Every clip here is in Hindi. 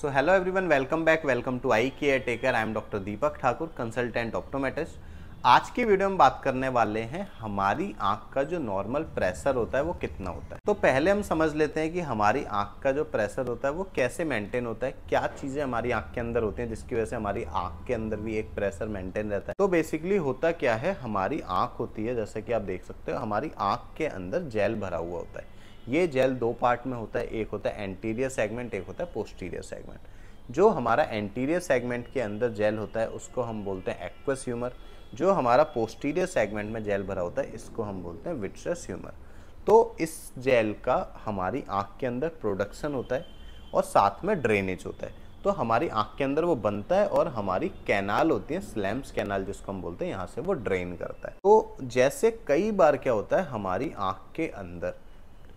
so hello everyone welcome back welcome to eye care taker I am doctor Deepak Thakur consultant optometrist आज की वीडियो में बात करने वाले हैं हमारी आंख का जो नॉर्मल प्रेशर होता है वो कितना होता है तो पहले हम समझ लेते हैं कि हमारी आंख का जो प्रेशर होता है वो कैसे मेंटेन होता है क्या चीज़ें हमारी आंख के अंदर होती हैं जिसकी वजह से हमारी आंख के अंदर भी एक प्रेशर मेंटेन रहता है तो बेसिकली होता क्या है हमारी आंख होती है जैसे कि आप देख सकते हो हमारी आंख के अंदर जेल भरा हुआ होता है ये जेल दो पार्ट में होता है एक होता है एंटीरियर सेगमेंट एक होता है पोस्टीरियर सेगमेंट जो हमारा एंटीरियर सेगमेंट के अंदर जेल होता है उसको हम बोलते हैं एक्वस ह्यूमर जो हमारा पोस्टीरियर सेगमेंट में जेल भरा होता है इसको हम बोलते हैं विट्रस ह्यूमर तो इस जेल का हमारी आँख के अंदर प्रोडक्शन होता है और साथ में ड्रेनेज होता है तो हमारी आँख के अंदर वो बनता है और हमारी कैनाल होती है स्लैम्स कैनाल जिसको हम बोलते हैं यहाँ से वो ड्रेन करता है तो जैसे कई बार क्या होता है हमारी आँख के अंदर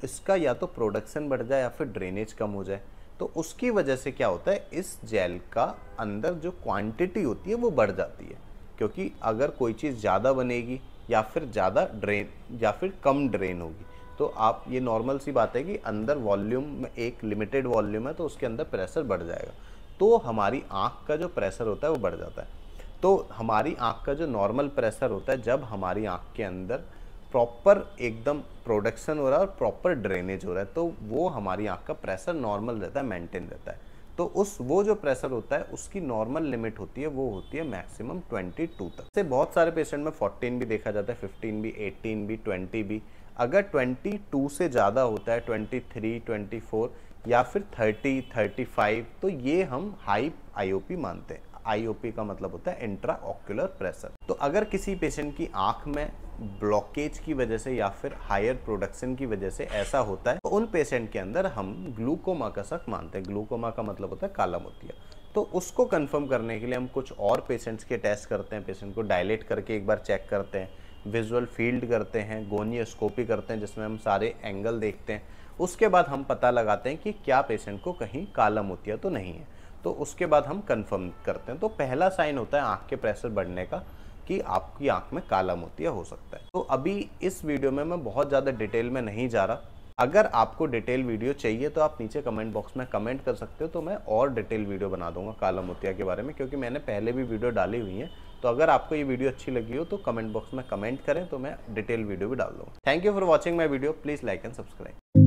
इसका या तो प्रोडक्शन बढ़ जाए या फिर ड्रेनेज कम हो जाए तो उसकी वजह से क्या होता है इस जेल का अंदर जो क्वांटिटी होती है वो बढ़ जाती है क्योंकि अगर कोई चीज़ ज़्यादा बनेगी या फिर ज़्यादा ड्रेन या फिर कम ड्रेन होगी तो आप ये नॉर्मल सी बात है कि अंदर वॉल्यूम में एक लिमिटेड वॉल्यूम है तो उसके अंदर प्रेशर बढ़ जाएगा तो हमारी आँख का जो प्रेशर होता है वो बढ़ जाता है तो हमारी आँख का जो नॉर्मल प्रेशर होता है जब हमारी आँख के अंदर प्रॉपर एकदम प्रोडक्शन हो रहा है और प्रॉपर ड्रेनेज हो रहा है तो वो हमारी आँख का प्रेशर नॉर्मल रहता है मेंटेन रहता है तो उस वो जो प्रेशर होता है उसकी नॉर्मल लिमिट होती है वो होती है मैक्सिमम 22 तक से बहुत सारे पेशेंट में 14 भी देखा जाता है 15 भी 18 भी 20 भी अगर 22 से ज़्यादा होता है 23, 24 या फिर 30, 35 तो ये हम हाई आईओपी मानते हैं आईओपी का मतलब होता है इंट्रा ऑक्यूलर प्रेशर तो अगर किसी पेशेंट की आँख में ब्लॉकेज की वजह से या फिर हायर प्रोडक्शन की वजह से ऐसा होता है तो उन पेशेंट के अंदर हम ग्लूकोमा का शक मानते हैं ग्लूकोमा का मतलब होता है काला मोतिया तो उसको कंफर्म करने के लिए हम कुछ और पेशेंट्स के टेस्ट करते हैं पेशेंट को डायलेट करके एक बार चेक करते हैं विजुअल फील्ड करते हैं गोनियोस्कोपी करते हैं जिसमें हम सारे एंगल देखते हैं उसके बाद हम पता लगाते हैं कि क्या पेशेंट को कहीं काला मोतिया तो नहीं है तो उसके बाद हम कंफर्म करते हैं तो पहला साइन होता है आँख के प्रेशर बढ़ने का कि आपकी आंख में काला मोतिया हो सकता है तो अभी इस वीडियो में मैं बहुत ज़्यादा डिटेल में नहीं जा रहा अगर आपको डिटेल वीडियो चाहिए तो आप नीचे कमेंट बॉक्स में कमेंट कर सकते हो तो मैं और डिटेल वीडियो बना दूंगा काला मोतिया के बारे में क्योंकि मैंने पहले भी वीडियो डाली हुई है तो अगर आपको ये वीडियो अच्छी लगी हो तो कमेंट बॉक्स में कमेंट करें तो मैं डिटेल वीडियो भी डाल दूँगा thank you for watching my video please like and subscribe